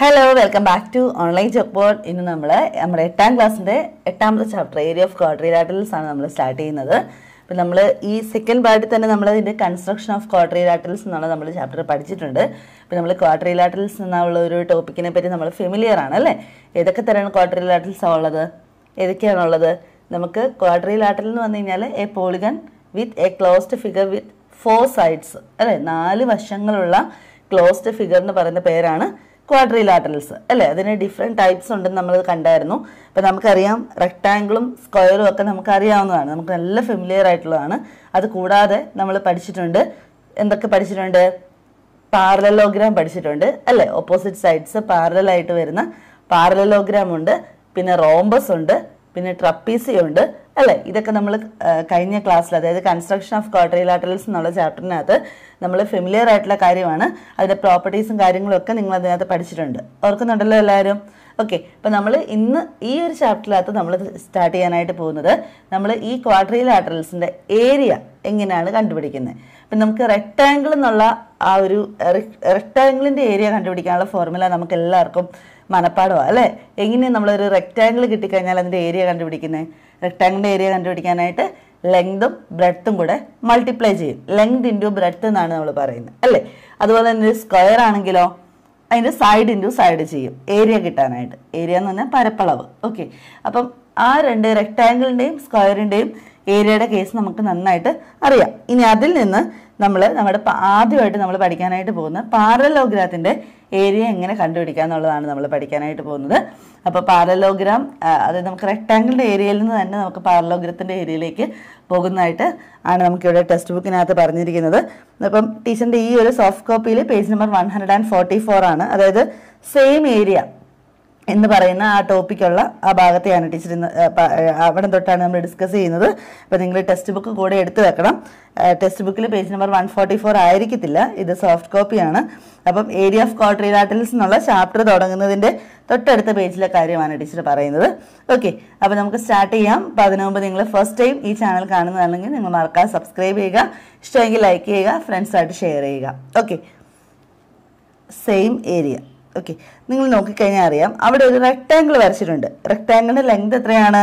Hello welcome back to online board ഇന്ന് നമ്മൾ നമ്മുടെ എട്ടാം ക്ലാസ്സിൻ്റെ എട്ടാമത്തെ ചാപ്റ്റർ ഏരിയ ഓഫ് ക്വാഡ്രിലാറ്റൽസ് ആണ് നമ്മൾ സ്റ്റാർട്ട് ചെയ്യുന്നത് അപ്പം നമ്മൾ ഈ സെക്കൻഡ് പാർട്ടിൽ തന്നെ നമ്മൾ ഇതിൻ്റെ കൺസ്ട്രക്ഷൻ ഓഫ് ക്വാഡ്രിലാറ്റൽസ് എന്നുള്ള നമ്മൾ ചാപ്റ്റർ പഠിച്ചിട്ടുണ്ട് അപ്പം നമ്മൾ ലാറ്റൽസ് എന്നുള്ള ഒരു ടോപ്പിക്കിനെ പറ്റി നമ്മൾ ഫെമിലിയർ ആണ് അല്ലേ ഏതൊക്കെ തരമാണ് ലാറ്റൽസ് ഉള്ളത് ഏതൊക്കെയാണുള്ളത് നമുക്ക് ലാറ്റൽ എന്ന് പറഞ്ഞു കഴിഞ്ഞാൽ a polygon with a closed figure with four sides അല്ലേ നാല് വശങ്ങളുള്ള ക്ലോസ്ഡ് ഫിഗർ എന്ന് പറയുന്ന പേരാണ് ക്വാഡ്രിലാറ്ററൽസ് അല്ലേ അതിന് ഡിഫറെൻറ്റ് ടൈപ്സ് ഉണ്ടെന്ന് നമ്മൾ കണ്ടായിരുന്നു അപ്പോൾ നമുക്കറിയാം റെക്ടാങ്കിളും സ്ക്വയറും ഒക്കെ നമുക്ക് അറിയാവുന്നതാണ് നമുക്ക് നല്ല ഫെമിലിയർ ആയിട്ടുള്ളതാണ് അത് കൂടാതെ നമ്മൾ പഠിച്ചിട്ടുണ്ട് എന്തൊക്കെ പഠിച്ചിട്ടുണ്ട് പാരലലോഗ്രാം പഠിച്ചിട്ടുണ്ട് അല്ലേ ഓപ്പോസിറ്റ് സൈഡ്സ് പാരലായിട്ട് വരുന്ന പാരലലോഗ്രാം ഉണ്ട് പിന്നെ റോംബസ് ഉണ്ട് പിന്നെ ട്രപ്പീസിയുണ്ട് അല്ലേ ഇതൊക്കെ നമ്മൾ കഴിഞ്ഞ ക്ലാസ്സിൽ അതായത് കൺസ്ട്രക്ഷൻ ഓഫ് ലാറ്ററൽസ് എന്നുള്ള ചാപ്റ്ററിനകത്ത് നമ്മൾ ഫെമിലിയർ ആയിട്ടുള്ള കാര്യമാണ് അതിൻ്റെ പ്രോപ്പർട്ടീസും കാര്യങ്ങളൊക്കെ നിങ്ങൾ അതിനകത്ത് പഠിച്ചിട്ടുണ്ട് ഓർക്കുന്നുണ്ടല്ലോ എല്ലാവരും ഓക്കെ അപ്പം നമ്മൾ ഇന്ന് ഈ ഒരു ചാപ്റ്ററിനകത്ത് നമ്മൾ സ്റ്റാർട്ട് ചെയ്യാനായിട്ട് പോകുന്നത് നമ്മൾ ഈ ലാറ്ററൽസിൻ്റെ ഏരിയ എങ്ങനെയാണ് കണ്ടുപിടിക്കുന്നത് അപ്പം നമുക്ക് റെക്റ്റാങ്കിൾ എന്നുള്ള ആ ഒരു റെക്റ്റാങ്കിളിൻ്റെ ഏരിയ കണ്ടുപിടിക്കാനുള്ള ഫോർമുല നമുക്ക് എല്ലാവർക്കും മനപ്പാടമാണ് അല്ലേ എങ്ങനെയാണ് നമ്മളൊരു റെക്റ്റാങ്കിൾ കിട്ടിക്കഴിഞ്ഞാൽ അതിൻ്റെ ഏരിയ കണ്ടുപിടിക്കുന്നത് റെക്ടാങ്കിൾ ഏരിയ കണ്ടുപിടിക്കാനായിട്ട് ലെങ്തും ബ്രെഡ്ത്തും കൂടെ മൾട്ടിപ്ലൈ ചെയ്യും ലെങ്ത് ഇൻറ്റു ബ്രെഡ്ത്ത് എന്നാണ് നമ്മൾ പറയുന്നത് അല്ലേ അതുപോലെ തന്നെ സ്ക്വയർ ആണെങ്കിലോ അതിൻ്റെ സൈഡ് ഇൻറ്റു സൈഡ് ചെയ്യും ഏരിയ കിട്ടാനായിട്ട് ഏരിയ എന്ന് പറഞ്ഞാൽ പരപ്പളവ് ഓക്കെ അപ്പം ആ രണ്ട് റെക്ടാങ്കിളിൻ്റെയും സ്ക്വയറിൻ്റെയും ഏരിയയുടെ കേസ് നമുക്ക് നന്നായിട്ട് അറിയാം ഇനി അതിൽ നിന്ന് നമ്മൾ നമ്മുടെ ആദ്യമായിട്ട് നമ്മൾ പഠിക്കാനായിട്ട് പോകുന്നത് പാരലോഗ്രാത്തിൻ്റെ ഏരിയ എങ്ങനെ കണ്ടുപിടിക്കുക എന്നുള്ളതാണ് നമ്മൾ പഠിക്കാനായിട്ട് പോകുന്നത് അപ്പോൾ പാരലോഗ്രാം അതായത് നമുക്ക് റെക്ടാങ്കിളിൻ്റെ ഏരിയയിൽ നിന്ന് തന്നെ നമുക്ക് പാരലോഗ്രത്തിൻ്റെ ഏരിയയിലേക്ക് പോകുന്നതായിട്ട് ആണ് നമുക്കിവിടെ ടെക്സ്റ്റ് ബുക്കിനകത്ത് പറഞ്ഞിരിക്കുന്നത് അപ്പം ടീച്ചറിൻ്റെ ഈ ഒരു സോഫ്റ്റ് കോപ്പിയിൽ page number one hundred and forty four ആണ് അതായത് സെയിം ഏരിയ എന്ന് പറയുന്ന ആ ടോപ്പിക്കുള്ള ആ ഭാഗത്തെയാണ് ടീച്ചർ ഇന്ന് അവിടെ തൊട്ടാണ് നമ്മൾ ഡിസ്കസ് ചെയ്യുന്നത് അപ്പോൾ നിങ്ങൾ ടെക്സ്റ്റ് ബുക്ക് കൂടെ എടുത്തു വെക്കണം ടെക്സ്റ്റ് ബുക്കിൽ page number one forty four ആയിരിക്കത്തില്ല ഇത് സോഫ്റ്റ് കോപ്പിയാണ് അപ്പം ഏരിയ ഓഫ് കോട്രിലാറ്റൽസ് എന്നുള്ള ചാപ്റ്റർ തുടങ്ങുന്നതിൻ്റെ തൊട്ടടുത്ത പേജിലെ കാര്യമാണ് ടീച്ചർ പറയുന്നത് ഓക്കെ അപ്പോൾ നമുക്ക് സ്റ്റാർട്ട് ചെയ്യാം അപ്പോൾ അതിനുമുമ്പ് നിങ്ങൾ ഫസ്റ്റ് ടൈം ഈ ചാനൽ കാണുന്നതാണെങ്കിൽ നിങ്ങൾ മറക്കാതെ സബ്സ്ക്രൈബ് ചെയ്യുക ഇഷ്ടമെങ്കിൽ ലൈക്ക് ചെയ്യുക ഫ്രണ്ട്സായിട്ട് ഷെയർ ചെയ്യുക ഓക്കെ സെയിം ഏരിയ ഓക്കെ നിങ്ങൾ നോക്കിക്കഴിഞ്ഞാൽ അറിയാം അവിടെ ഒരു റെക്റ്റാങ്കിൾ വരച്ചിട്ടുണ്ട് റെക്റ്റാങ്കിളിൻ്റെ ലെങ്ത് എത്രയാണ്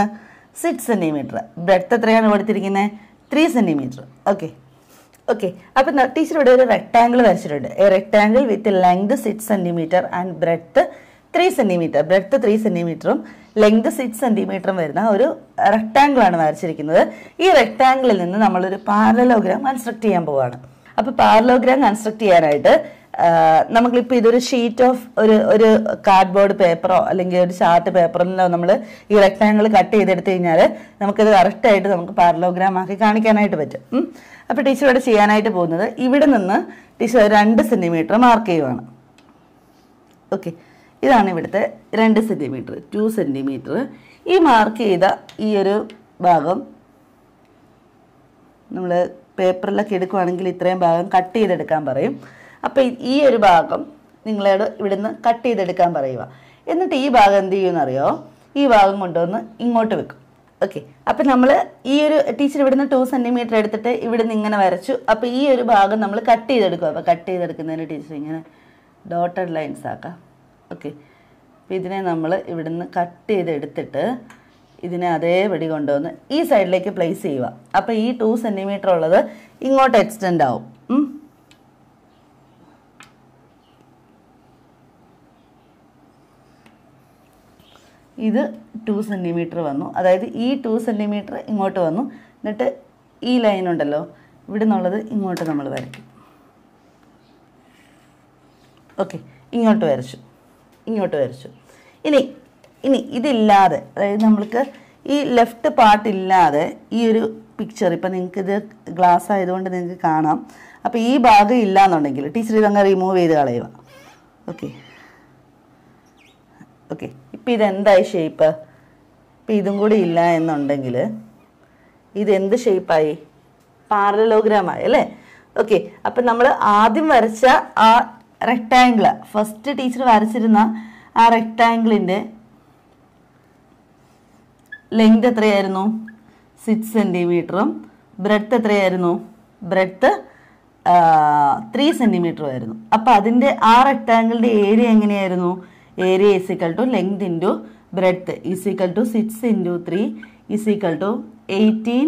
സിക്സ് സെൻറ്റിമീറ്റർ ബ്രെഡ്ത്ത് എത്രയാണ് കൊടുത്തിരിക്കുന്നത് ത്രീ സെൻറ്റിമീറ്റർ ഓക്കെ ഓക്കെ അപ്പം ടീച്ചർ ഇവിടെ ഒരു റെക്റ്റാങ്കിൾ വരച്ചിട്ടുണ്ട് a rectangle with length six centimetre and breadth three centimetre breadth three സെൻറ്റിമീറ്ററും ലെങ്ത് സിക്സ് സെൻറ്റിമീറ്ററും വരുന്ന ഒരു ആണ് വരച്ചിരിക്കുന്നത് ഈ റെക്റ്റാങ്കിളിൽ നിന്ന് നമ്മളൊരു പാരലോഗ്രാം കൺസ്ട്രക്ട് ചെയ്യാൻ പോവുകയാണ് അപ്പോൾ പാരലോഗ്രാം കൺസ്ട്രക്ട് ചെയ്യാനായിട്ട് നമുക്കിപ്പോൾ ഇതൊരു ഷീറ്റ് ഓഫ് ഒരു ഒരു കാർഡ്ബോർഡ് പേപ്പറോ അല്ലെങ്കിൽ ഒരു ചാർട്ട് പേപ്പറിലോ നമ്മൾ ഈ റെക്ടാങ്കിൾ കട്ട് ചെയ്തെടുത്തു കഴിഞ്ഞാൽ നമുക്കിത് കറക്റ്റായിട്ട് നമുക്ക് പാരലോഗ്രാം ആക്കി കാണിക്കാനായിട്ട് പറ്റും അപ്പോൾ ടീച്ചർ ഇവിടെ ചെയ്യാനായിട്ട് പോകുന്നത് ഇവിടെ നിന്ന് ടീച്ചർ രണ്ട് സെൻറ്റിമീറ്റർ മാർക്ക് ചെയ്യുവാണ് ഓക്കെ ഇതാണ് ഇവിടുത്തെ രണ്ട് സെൻറ്റിമീറ്റർ ടു സെൻറ്റിമീറ്റർ ഈ മാർക്ക് ചെയ്ത ഈ ഒരു ഭാഗം നമ്മൾ പേപ്പറിലൊക്കെ എടുക്കുവാണെങ്കിൽ ഇത്രയും ഭാഗം കട്ട് ചെയ്തെടുക്കാൻ പറയും അപ്പോൾ ഈ ഒരു ഭാഗം നിങ്ങളോട് ഇവിടുന്ന് കട്ട് ചെയ്തെടുക്കാൻ പറയുക എന്നിട്ട് ഈ ഭാഗം എന്ത് ചെയ്യുമെന്നറിയോ ഈ ഭാഗം കൊണ്ടുവന്ന് ഇങ്ങോട്ട് വെക്കും ഓക്കെ അപ്പം നമ്മൾ ഈ ഒരു ടീച്ചർ ഇവിടുന്ന് ടു സെൻറ്റിമീറ്റർ എടുത്തിട്ട് ഇവിടുന്ന് ഇങ്ങനെ വരച്ചു അപ്പോൾ ഈ ഒരു ഭാഗം നമ്മൾ കട്ട് ചെയ്തെടുക്കും അപ്പോൾ കട്ട് ചെയ്തെടുക്കുന്നതിന് ടീച്ചർ ഇങ്ങനെ ഡോട്ടഡ് ലൈൻസ് ആക്കാം ഓക്കെ അപ്പോൾ ഇതിനെ നമ്മൾ ഇവിടുന്ന് കട്ട് ചെയ്തെടുത്തിട്ട് ഇതിനെ അതേപടി കൊണ്ടുവന്ന് ഈ സൈഡിലേക്ക് പ്ലേസ് ചെയ്യുക അപ്പോൾ ഈ ടു സെൻറ്റിമീറ്റർ ഉള്ളത് ഇങ്ങോട്ട് എക്സ്റ്റെൻഡ് ആവും ഇത് ടു സെൻറ്റിമീറ്റർ വന്നു അതായത് ഈ ടു സെൻറ്റിമീറ്റർ ഇങ്ങോട്ട് വന്നു എന്നിട്ട് ഈ ലൈൻ ഉണ്ടല്ലോ ഇവിടെ നിന്നുള്ളത് ഇങ്ങോട്ട് നമ്മൾ വരയ്ക്കും ഓക്കെ ഇങ്ങോട്ട് വരച്ചു ഇങ്ങോട്ട് വരച്ചു ഇനി ഇനി ഇതില്ലാതെ അതായത് നമ്മൾക്ക് ഈ ലെഫ്റ്റ് പാർട്ട് ഇല്ലാതെ ഈ ഒരു പിക്ചർ ഇപ്പം നിങ്ങൾക്ക് ഇത് ഗ്ലാസ് ആയതുകൊണ്ട് നിങ്ങൾക്ക് കാണാം അപ്പോൾ ഈ ഭാഗം ഇല്ല എന്നുണ്ടെങ്കിൽ ടീച്ചർ ഇതങ്ങ് റിമൂവ് ചെയ്ത് കളയുക ഓക്കെ ഓക്കെ ഇപ്പം ഇതെന്തായി ഷേപ്പ് ഇപ്പം ഇതും കൂടി ഇല്ല എന്നുണ്ടെങ്കിൽ ഇതെന്ത് ഷേപ്പായി ആയി അല്ലേ ഓക്കെ അപ്പം നമ്മൾ ആദ്യം വരച്ച ആ റെക്റ്റാങ്കിൾ ഫസ്റ്റ് ടീച്ചർ വരച്ചിരുന്ന ആ റെക്റ്റാങ്കിളിൻ്റെ ലെങ്ത് എത്രയായിരുന്നു സിക്സ് സെൻറ്റിമീറ്ററും ബ്രെഡ്ത്ത് എത്രയായിരുന്നു ബ്രെഡ്ത്ത് ത്രീ സെൻറ്റിമീറ്ററും ആയിരുന്നു അപ്പം അതിൻ്റെ ആ റെക്റ്റാങ്കിളിൻ്റെ ഏരിയ എങ്ങനെയായിരുന്നു area is equal to length into breadth is equal to six into three is equal to eighteen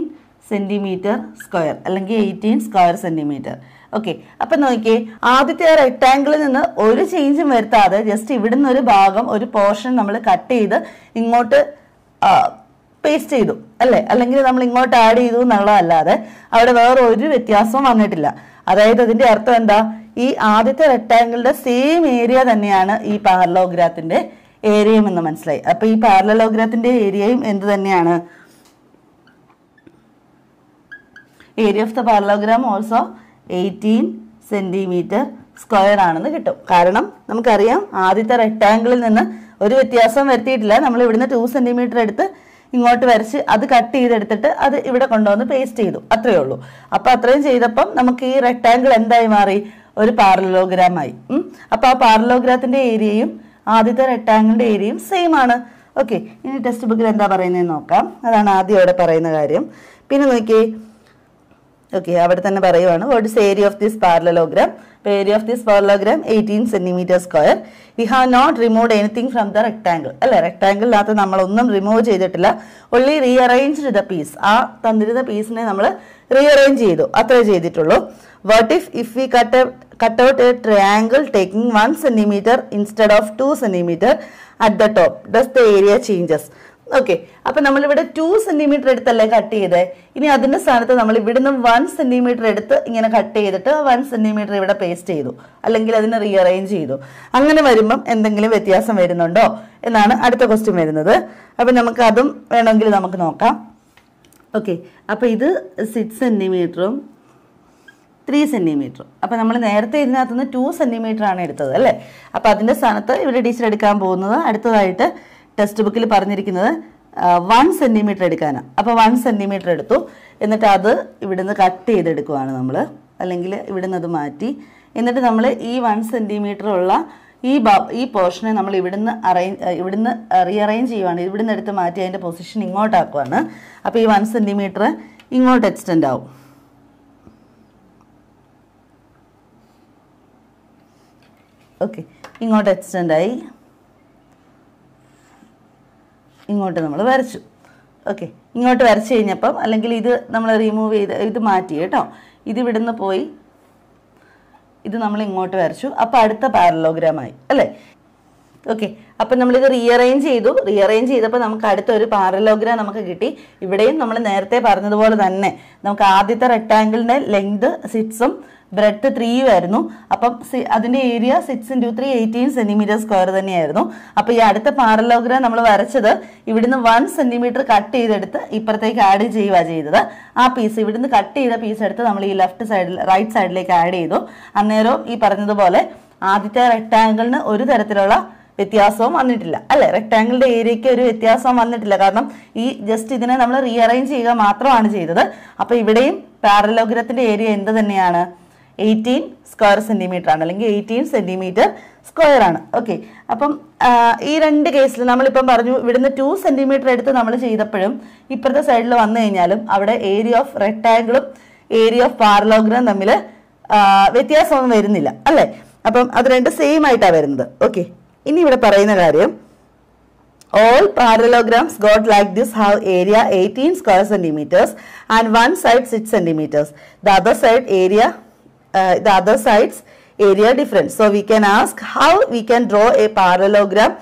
centimetre square അല്ലെങ്കിൽ എയ്റ്റീൻ സ്ക്വയർ സെൻറ്റിമീറ്റർ ഓക്കെ അപ്പം നോക്കിയേ ആദ്യത്തെ റെക്ടാങ്കിളിൽ നിന്ന് ഒരു ചേഞ്ചും വരുത്താതെ ജസ്റ്റ് ഇവിടുന്ന് ഒരു ഭാഗം ഒരു പോർഷൻ നമ്മൾ കട്ട് ചെയ്ത് ഇങ്ങോട്ട് പേസ്റ്റ് ചെയ്തു അല്ലേ അല്ലെങ്കിൽ നമ്മൾ ഇങ്ങോട്ട് ആഡ് ചെയ്തു എന്നുള്ളതല്ലാതെ അവിടെ വേറെ ഒരു വ്യത്യാസവും വന്നിട്ടില്ല അതായത് അതിന്റെ അർത്ഥം എന്താ ഈ ആദ്യത്തെ റെക്ടാങ്കിളിൻ്റെ സെയിം ഏരിയ തന്നെയാണ് ഈ പാർലോഗ്രാത്തിന്റെ ഏരിയയും എന്ന് മനസ്സിലായി അപ്പോൾ ഈ പാരലോഗ്രാഫിൻ്റെ ഏരിയയും എന്ത് തന്നെയാണ് area of the parallelogram also eighteen centimetre square ആണെന്ന് കിട്ടും കാരണം നമുക്കറിയാം ആദ്യത്തെ റെക്ടാങ്കിളിൽ നിന്ന് ഒരു വ്യത്യാസം വരുത്തിയിട്ടില്ല നമ്മൾ ഇവിടുന്ന് ടു സെന്റിമീറ്റർ എടുത്ത് ഇങ്ങോട്ട് വരച്ച് അത് കട്ട് ചെയ്തെടുത്തിട്ട് അത് ഇവിടെ കൊണ്ടുവന്ന് പേസ്റ്റ് ചെയ്തു അത്രയേ ഉള്ളൂ അപ്പോൾ അത്രയും ചെയ്തപ്പം നമുക്ക് ഈ റെക്ടാങ്കിൾ എന്തായി മാറി ഒരു പാരലോഗ്രാമായി അപ്പോൾ ആ പാരലോഗ്രാഫിൻ്റെ ഏരിയയും ആദ്യത്തെ റെക്ടാങ്കിളിൻ്റെ ഏരിയയും സെയിം ആണ് ഓക്കെ ഇനി ടെക്സ്റ്റ് ബുക്കിൽ എന്താ പറയുന്നത് നോക്കാം അതാണ് ആദ്യം അവിടെ പറയുന്ന കാര്യം പിന്നെ നോക്കിയേ ഓക്കെ അവിടെ തന്നെ പറയുവാണ് what is area of this parallelogram area of this parallelogram eighteen centimetre square we have not remove anything from the rectangle അല്ലേ റെക്ടാങ്കിളിനകത്ത് നമ്മളൊന്നും റിമൂവ് ചെയ്തിട്ടില്ല ഒള്ളി റീഅറേഞ്ച്ഡ് ദ പീസ് ആ തന്നിരുന്ന പീസിനെ നമ്മൾ റീഅറേഞ്ച് ചെയ്തു അത്രേ ചെയ്തിട്ടുള്ളൂ what if if we cut cut out a triangle taking one centimetre instead of two centimetre at the top does the area changes okay നമ്മൾ നമ്മളിവിടെ ടു സെന്റിമീറ്റർ എടുത്തല്ലേ കട്ട് ചെയ്തേ ഇനി അതിന്റെ സ്ഥാനത്ത് നമ്മൾ ഇവിടുന്ന് വൺ സെന്റിമീറ്റർ എടുത്ത് ഇങ്ങനെ കട്ട് ചെയ്തിട്ട് വൺ സെന്റിമീറ്റർ ഇവിടെ പേസ്റ്റ് ചെയ്തു അല്ലെങ്കിൽ അതിനെ റീഅറേഞ്ച് ചെയ്തു അങ്ങനെ വരുമ്പം എന്തെങ്കിലും വ്യത്യാസം വരുന്നുണ്ടോ എന്നാണ് അടുത്ത ക്വസ്റ്റ്യൻ വരുന്നത് അപ്പൊ നമുക്ക് അതും വേണമെങ്കിൽ നമുക്ക് നോക്കാം ഓക്കെ അപ്പോൾ ഇത് സിക്സ് സെന്റിമീറ്ററും ത്രീ സെന്റിമീറ്ററും അപ്പോൾ നമ്മൾ നേരത്തെ ഇതിനകത്തുനിന്ന് ടു സെന്റിമീറ്റർ ആണ് എടുത്തത് അല്ലേ അപ്പോൾ അതിന്റെ സ്ഥാനത്ത് ഇവിടെ ടീച്ചർ എടുക്കാൻ പോകുന്നത് അടുത്തതായിട്ട് ടെക്സ്റ്റ് ബുക്കിൽ പറഞ്ഞിരിക്കുന്നത് വൺ സെൻറ്റിമീറ്റർ എടുക്കാനാണ് അപ്പോൾ വൺ സെൻറ്റിമീറ്റർ എടുത്തു എന്നിട്ട് അത് ഇവിടുന്ന് കട്ട് ചെയ്തെടുക്കുവാണ് നമ്മൾ അല്ലെങ്കിൽ ഇവിടുന്ന് അത് മാറ്റി എന്നിട്ട് നമ്മൾ ഈ വൺ സെൻറ്റിമീറ്റർ ഉള്ള ഈ ഈ പോർഷനെ നമ്മൾ ഇവിടുന്ന് അറേ ഇവിടുന്ന് റീഅറേഞ്ച് ചെയ്യുവാണ് ഇവിടുന്ന് എടുത്ത് മാറ്റി അതിൻ്റെ പൊസിഷൻ ഇങ്ങോട്ടാക്കുവാണ് അപ്പോൾ ഈ വൺ സെൻറ്റിമീറ്റർ ഇങ്ങോട്ട് എക്സ്റ്റെൻഡ് ആവും ഓക്കെ ഇങ്ങോട്ട് എക്സ്റ്റെൻഡായി ആയി ഇങ്ങോട്ട് നമ്മൾ വരച്ചു ഓക്കെ ഇങ്ങോട്ട് വരച്ചു കഴിഞ്ഞപ്പം അല്ലെങ്കിൽ ഇത് നമ്മൾ റിമൂവ് ചെയ്ത് ഇത് മാറ്റി കേട്ടോ ഇത് ഇവിടുന്ന് പോയി ഇത് നമ്മൾ ഇങ്ങോട്ട് വരച്ചു അപ്പോൾ അടുത്ത പാരലോഗ്രാമായി അല്ലേ ഓക്കെ അപ്പം നമ്മളിത് റീഅറേഞ്ച് ചെയ്തു റീഅറേഞ്ച് ചെയ്തപ്പോൾ നമുക്ക് അടുത്ത ഒരു പാരലോഗ്രാം നമുക്ക് കിട്ടി ഇവിടെയും നമ്മൾ നേരത്തെ പറഞ്ഞതുപോലെ തന്നെ നമുക്ക് ആദ്യത്തെ റെക്റ്റാങ്കിളിൻ്റെ ലെങ്ത് സിറ്റ്സും ബ്രെഡ് ത്രീ ആയിരുന്നു അപ്പം അതിൻ്റെ area six into three eighteen centimetre square തന്നെയായിരുന്നു അപ്പോൾ ഈ അടുത്ത പാരലോഗ്രാം നമ്മൾ വരച്ചത് ഇവിടുന്ന് വൺ സെൻറ്റിമീറ്റർ കട്ട് ചെയ്തെടുത്ത് ഇപ്പുറത്തേക്ക് ആഡ് ചെയ്യുക ചെയ്തത് ആ പീസ് ഇവിടുന്ന് കട്ട് ചെയ്ത പീസ് എടുത്ത് നമ്മൾ ഈ ലെഫ്റ്റ് സൈഡിൽ റൈറ്റ് സൈഡിലേക്ക് ആഡ് ചെയ്തു അന്നേരവും ഈ പറഞ്ഞതുപോലെ ആദ്യത്തെ റെക്ടാങ്കിളിന് ഒരു തരത്തിലുള്ള വ്യത്യാസവും വന്നിട്ടില്ല അല്ലെ റെക്ടാങ്കിളിന്റെ ഏരിയയ്ക്ക് ഒരു വ്യത്യാസവും വന്നിട്ടില്ല കാരണം ഈ ജസ്റ്റ് ഇതിനെ നമ്മൾ റീഅറേഞ്ച് ചെയ്യുക മാത്രമാണ് ചെയ്തത് അപ്പോൾ ഇവിടെയും പാരലോഗ്രത്തിന്റെ ഏരിയ എന്ത് തന്നെയാണ് എയ്റ്റീൻ സ്ക്വയർ സെൻറ്റിമീറ്റർ ആണ് അല്ലെങ്കിൽ എയ്റ്റീൻ സെൻറ്റിമീറ്റർ സ്ക്വയർ ആണ് ഓക്കെ അപ്പം ഈ രണ്ട് കേസിൽ നമ്മളിപ്പം പറഞ്ഞു ഇവിടുന്ന് ടു സെൻറ്റിമീറ്റർ എടുത്ത് നമ്മൾ ചെയ്തപ്പോഴും ഇപ്പുറത്തെ സൈഡിൽ വന്നു കഴിഞ്ഞാലും അവിടെ ഏരിയ ഓഫ് റെക്ടാങ്കിളും ഏരിയ ഓഫ് പാർലോഗ്രാം തമ്മിൽ വ്യത്യാസമൊന്നും വരുന്നില്ല അല്ലേ അപ്പം അത് രണ്ട് സെയിം ആയിട്ടാണ് വരുന്നത് ഓക്കെ ഇനി ഇവിടെ പറയുന്ന കാര്യം all parallelograms got like this have area eighteen square centimetres and one side six centimetres the other side area uh, the other side's area difference. So we can ask how we can draw a parallelogram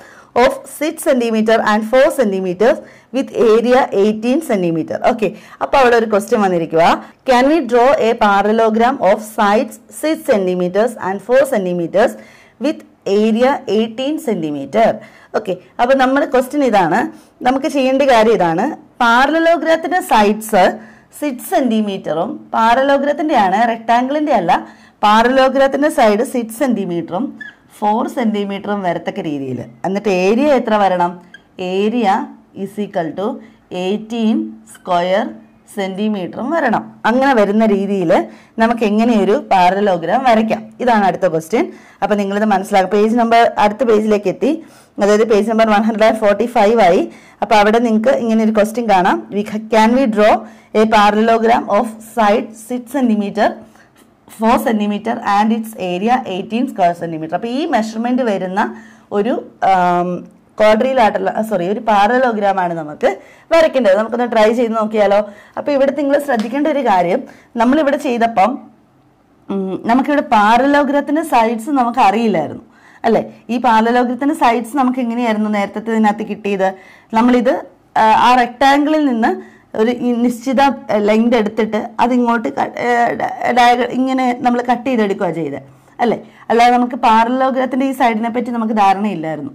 of 6 centimeter and 4 centimeters with area 18 centimeter. Okay. അപ്പോൾ അവിടെ ഒരു question വന്നിരിക്കുക can we draw a parallelogram of sides six centimetres and four centimetres with area eighteen centimetre okay അപ്പോൾ നമ്മുടെ question ഇതാണ് നമുക്ക് ചെയ്യേണ്ട കാര്യം ഇതാണ് പാരലോഗ്രാത്തിൻ്റെ സൈഡ്സ് സിക്സ് സെൻറ്റിമീറ്ററും പാരലോഗ്രത്തിൻ്റെയാണ് റെക്ടാങ്കിളിൻ്റെ അല്ല പാരലോഗ്രത്തിൻ്റെ സൈഡ് സിക്സ് സെൻറ്റിമീറ്ററും ഫോർ സെൻറ്റിമീറ്ററും വരത്തക്ക രീതിയിൽ എന്നിട്ട് ഏരിയ എത്ര വരണം area is equal to eighteen square സെൻറ്റിമീറ്ററും വരണം അങ്ങനെ വരുന്ന രീതിയിൽ നമുക്ക് എങ്ങനെയൊരു പാരലോഗ്രാം വരയ്ക്കാം ഇതാണ് അടുത്ത ക്വസ്റ്റ്യൻ അപ്പം നിങ്ങളിത് മനസ്സിലാക്കുക പേജ് നമ്പർ അടുത്ത പേജിലേക്ക് എത്തി അതായത് page number one hundred and forty five ആയി അപ്പോൾ അവിടെ നിങ്ങൾക്ക് ഇങ്ങനെ ഒരു ക്വസ്റ്റ്യൻ കാണാം we can we draw a parallelogram of side six centimetre four centimetre and its area eighteen square centimetre അപ്പോൾ ഈ മെഷർമെൻറ്റ് വരുന്ന ഒരു um, ക്വാഡ്രിയിലായിട്ടുള്ള സോറി ഒരു ആണ് നമുക്ക് വരയ്ക്കേണ്ടത് നമുക്കൊന്ന് ട്രൈ ചെയ്ത് നോക്കിയാലോ അപ്പോൾ ഇവിടെ നിങ്ങൾ ശ്രദ്ധിക്കേണ്ട ഒരു കാര്യം നമ്മളിവിടെ ചെയ്തപ്പം നമുക്കിവിടെ പാരലോഗ്രത്തിൻ്റെ സൈഡ്സ് നമുക്ക് അറിയില്ലായിരുന്നു അല്ലേ ഈ പാരലോഗ്രത്തിൻ്റെ സൈഡ്സ് നമുക്ക് എങ്ങനെയായിരുന്നു നേരത്തെ ഇതിനകത്ത് കിട്ടിയത് നമ്മളിത് ആ റെക്ടാംഗിളിൽ നിന്ന് ഒരു നിശ്ചിത ലെങ്ത് എടുത്തിട്ട് അതിങ്ങോട്ട് ഇങ്ങനെ നമ്മൾ കട്ട് ചെയ്തെടുക്കുക ചെയ്തത് അല്ലേ അല്ലാതെ നമുക്ക് പാരലോകത്തിന്റെ ഈ സൈഡിനെ പറ്റി നമുക്ക് ധാരണയില്ലായിരുന്നു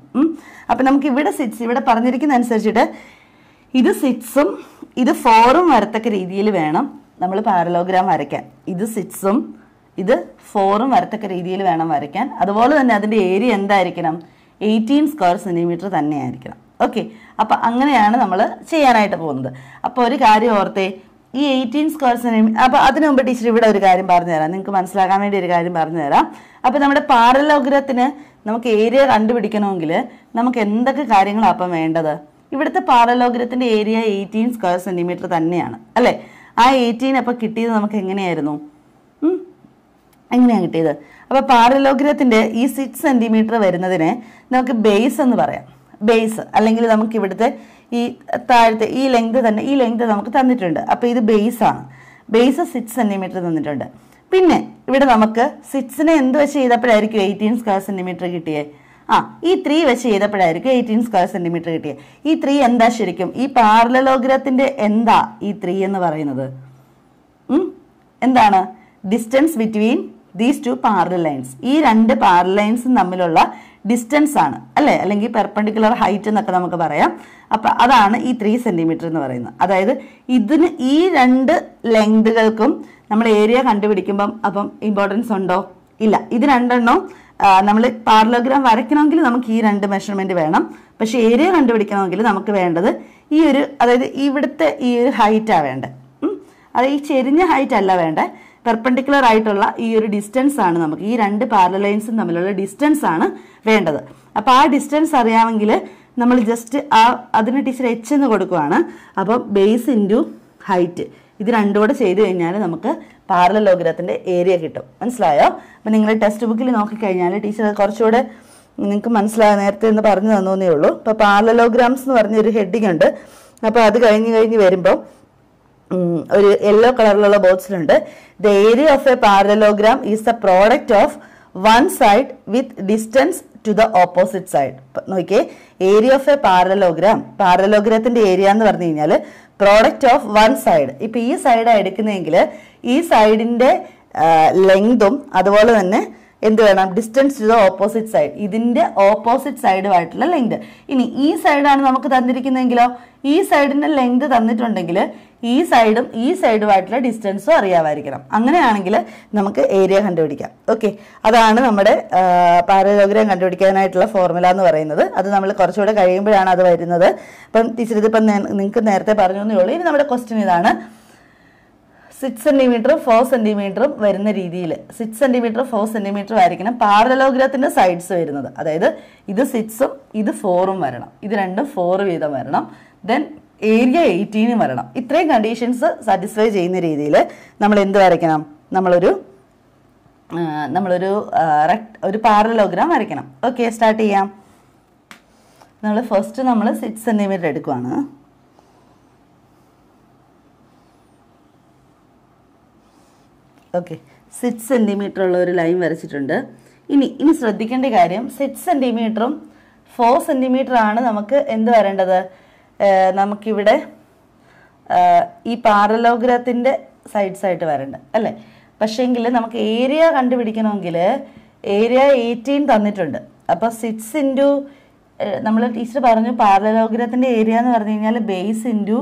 അപ്പം നമുക്ക് ഇവിടെ സിറ്റ്സ് ഇവിടെ പറഞ്ഞിരിക്കുന്ന അനുസരിച്ചിട്ട് ഇത് സിറ്റ്സും ഇത് ഫോറും വരത്തക്ക രീതിയിൽ വേണം നമ്മൾ പാരലോഗ്രാം വരയ്ക്കാൻ ഇത് സിറ്റ്സും ഇത് ഫോറും വരത്തക്ക രീതിയിൽ വേണം വരയ്ക്കാൻ അതുപോലെ തന്നെ അതിൻ്റെ ഏരിയ എന്തായിരിക്കണം എയ്റ്റീൻ സ്ക്വയർ സെൻറ്റിമീറ്റർ തന്നെയായിരിക്കണം ഓക്കെ അപ്പം അങ്ങനെയാണ് നമ്മൾ ചെയ്യാനായിട്ട് പോകുന്നത് അപ്പോൾ ഒരു കാര്യം ഓർത്തേ ഈ എയ്റ്റീൻ സ്ക്വയർ സെൻറ്റിമീറ്റർ അപ്പോൾ അതിനു മുമ്പ് ടീച്ചർ ഇവിടെ ഒരു കാര്യം പറഞ്ഞു തരാം നിങ്ങൾക്ക് മനസ്സിലാക്കാൻ വേണ്ടി ഒരു കാര്യം പറഞ്ഞു തരാം അപ്പോൾ നമ്മുടെ പാറലോഗ്രഹത്തിന് നമുക്ക് ഏരിയ കണ്ടുപിടിക്കണമെങ്കിൽ നമുക്ക് എന്തൊക്കെ കാര്യങ്ങളാണ് അപ്പം വേണ്ടത് ഇവിടുത്തെ പാറലോഗ്രഹത്തിന്റെ ഏരിയ എയ്റ്റീൻ സ്ക്വയർ സെന്റിമീറ്റർ തന്നെയാണ് അല്ലേ ആ എയ്റ്റീൻ അപ്പോൾ കിട്ടിയത് നമുക്ക് എങ്ങനെയായിരുന്നു എങ്ങനെയാണ് കിട്ടിയത് അപ്പോൾ പാറലോഗ്രഹത്തിന്റെ ഈ സിക്സ് സെന്റിമീറ്റർ വരുന്നതിനെ നമുക്ക് ബേസ് എന്ന് പറയാം ബേസ് അല്ലെങ്കിൽ നമുക്ക് ഇവിടുത്തെ ഈ താഴത്തെ ഈ ലെങ്ത് തന്നെ ഈ ലെങ്ത് നമുക്ക് തന്നിട്ടുണ്ട് അപ്പോൾ ഇത് ബേസാണ് ബേസ് സിക്സ് സെൻറ്റിമീറ്റർ തന്നിട്ടുണ്ട് പിന്നെ ഇവിടെ നമുക്ക് സിക്സിനെ എന്ത് വെച്ച് ചെയ്തപ്പോഴായിരിക്കും എയ്റ്റീൻ സ്ക്വയർ സെൻറ്റിമീറ്റർ കിട്ടിയേ ആ ഈ ത്രീ വെച്ച് ചെയ്തപ്പോഴായിരിക്കും എയ്റ്റീൻ സ്ക്വയർ സെൻറ്റിമീറ്റർ കിട്ടിയത് ഈ ത്രീ എന്താ ശരിക്കും ഈ പാർലലോഗ്രഹത്തിൻ്റെ എന്താ ഈ ത്രീ എന്ന് പറയുന്നത് എന്താണ് distance between these two parallel lines lines ഈ രണ്ട് പാർലൈൻസും തമ്മിലുള്ള ഡിസ്റ്റൻസ് ആണ് അല്ലേ അല്ലെങ്കിൽ പെർപ്പൻഡിക്കുലർ ഹൈറ്റ് എന്നൊക്കെ നമുക്ക് പറയാം അപ്പം അതാണ് ഈ ത്രീ സെൻറ്റിമീറ്റർ എന്ന് പറയുന്നത് അതായത് ഇതിന് ഈ രണ്ട് ലെങ്തുകൾക്കും നമ്മൾ ഏരിയ കണ്ടുപിടിക്കുമ്പം അപ്പം ഇമ്പോർട്ടൻസ് ഉണ്ടോ ഇല്ല ഇത് രണ്ടെണ്ണവും നമ്മൾ പാർലോഗ്രാം വരയ്ക്കണമെങ്കിൽ നമുക്ക് ഈ രണ്ട് മെഷർമെൻറ്റ് വേണം പക്ഷേ ഏരിയ കണ്ടുപിടിക്കണമെങ്കിൽ നമുക്ക് വേണ്ടത് ഈ ഒരു അതായത് ഇവിടുത്തെ ഈ ഒരു ഹൈറ്റാണ് വേണ്ടത് അത് ഈ ചെരിഞ്ഞ ഹൈറ്റ് അല്ല വേണ്ടത് പെർപെൻഡിക്കുലർ ആയിട്ടുള്ള ഈ ഒരു ഡിസ്റ്റൻസ് ആണ് നമുക്ക് ഈ രണ്ട് പാരലൈൻസും തമ്മിലുള്ള ഡിസ്റ്റൻസ് ആണ് വേണ്ടത് അപ്പോൾ ആ ഡിസ്റ്റൻസ് അറിയാമെങ്കിൽ നമ്മൾ ജസ്റ്റ് ആ അതിന് ടീച്ചർ എച്ച് എന്ന് കൊടുക്കുവാണ് അപ്പം ബേസ് ഇൻറ്റു ഹൈറ്റ് ഇത് രണ്ടുകൂടെ ചെയ്തു കഴിഞ്ഞാൽ നമുക്ക് പാരലോഗ്രത്തിൻ്റെ ഏരിയ കിട്ടും മനസ്സിലായോ അപ്പം നിങ്ങൾ ടെക്സ്റ്റ് ബുക്കിൽ നോക്കിക്കഴിഞ്ഞാൽ ടീച്ചർ കുറച്ചുകൂടെ നിങ്ങൾക്ക് മനസ്സിലായ നേരത്തെ എന്ന് പറഞ്ഞു തന്നേ ഉള്ളൂ അപ്പോൾ പാരലോഗ്രാംസ് എന്ന് പറഞ്ഞൊരു ഹെഡിങ് ഉണ്ട് അപ്പോൾ അത് കഴിഞ്ഞ് കഴിഞ്ഞ് വരുമ്പോൾ ഒരു യെല്ലോ കളറിലുള്ള ബോക്സിലുണ്ട് the area of a parallelogram is the product of one side with distance to the opposite side നോക്കിയേ ഏരിയ ഓഫ് എ പാരലോഗ്രാം പാരലോഗ്രാത്തിന്റെ ഏരിയ എന്ന് പറഞ്ഞു കഴിഞ്ഞാൽ പ്രോഡക്റ്റ് ഓഫ് വൺ സൈഡ് ഇപ്പൊ ഈ സൈഡാണ് എടുക്കുന്നതെങ്കിൽ ഈ സൈഡിന്റെ ലെങ്തും അതുപോലെ തന്നെ എന്ത് വേണം distance to the opposite side ഇതിന്റെ ഓപ്പോസിറ്റ് സൈഡുമായിട്ടുള്ള ലെങ്ത് ഇനി ഈ സൈഡാണ് നമുക്ക് തന്നിരിക്കുന്നതെങ്കിലോ ഈ സൈഡിന്റെ ലെങ്ത് തന്നിട്ടുണ്ടെങ്കിൽ ഈ സൈഡും ഈ സൈഡുമായിട്ടുള്ള ഡിസ്റ്റൻസും അറിയാമായിരിക്കണം അങ്ങനെയാണെങ്കിൽ നമുക്ക് ഏരിയ കണ്ടുപിടിക്കാം ഓക്കെ അതാണ് നമ്മുടെ പാരലോഗ്രാം കണ്ടുപിടിക്കാനായിട്ടുള്ള ഫോർമുല എന്ന് പറയുന്നത് അത് നമ്മൾ കുറച്ചുകൂടെ കഴിയുമ്പോഴാണ് അത് വരുന്നത് അപ്പം ടീച്ചർ ഇതിപ്പം നിങ്ങൾക്ക് നേരത്തെ പറഞ്ഞു എന്നേ ഉള്ളൂ ഇനി നമ്മുടെ ക്വസ്റ്റ്യൻ ഇതാണ് സിക്സ് സെൻറ്റിമീറ്റർ ഫോർ സെൻറ്റിമീറ്ററും വരുന്ന രീതിയിൽ സിക്സ് സെൻറ്റിമീറ്റർ ഫോർ സെൻറ്റിമീറ്റർ ആയിരിക്കണം പാരലോഗ്രത്തിൻ്റെ സൈഡ്സ് വരുന്നത് അതായത് ഇത് സിക്സും ഇത് ഫോറും വരണം ഇത് രണ്ടും ഫോർ വീതം വരണം ദെൻ ഏരിയ എയ്റ്റീനും വരണം ഇത്രയും കണ്ടീഷൻസ് സാറ്റിസ്ഫൈ ചെയ്യുന്ന രീതിയിൽ നമ്മൾ എന്ത് വരയ്ക്കണം നമ്മളൊരു നമ്മളൊരു ഒരു പാരലോഗ്രാം വരയ്ക്കണം ഓക്കെ സ്റ്റാർട്ട് ചെയ്യാം നമ്മൾ ഫസ്റ്റ് നമ്മൾ സിക്സ് സെൻറ്റിമീറ്റർ എടുക്കുവാണ് ഓക്കെ സിക്സ് സെൻറ്റിമീറ്റർ ഉള്ള ഒരു ലൈൻ വരച്ചിട്ടുണ്ട് ഇനി ഇനി ശ്രദ്ധിക്കേണ്ട കാര്യം സിക്സ് സെൻറ്റിമീറ്ററും ഫോർ ആണ് നമുക്ക് എന്ത് വരേണ്ടത് നമുക്കിവിടെ ഈ പാരലോഗ്രത്തിൻ്റെ സൈഡ്സ് ആയിട്ട് വരേണ്ടത് അല്ലേ പക്ഷേങ്കിൽ നമുക്ക് ഏരിയ കണ്ടുപിടിക്കണമെങ്കിൽ ഏരിയ എയ്റ്റീൻ തന്നിട്ടുണ്ട് അപ്പോൾ സിക്സ് ഇൻറ്റു നമ്മൾ ടീച്ചർ പറഞ്ഞു പാരലോഗ്രത്തിൻ്റെ ഏരിയ എന്ന് പറഞ്ഞു കഴിഞ്ഞാൽ ബേസ് ഇൻറ്റു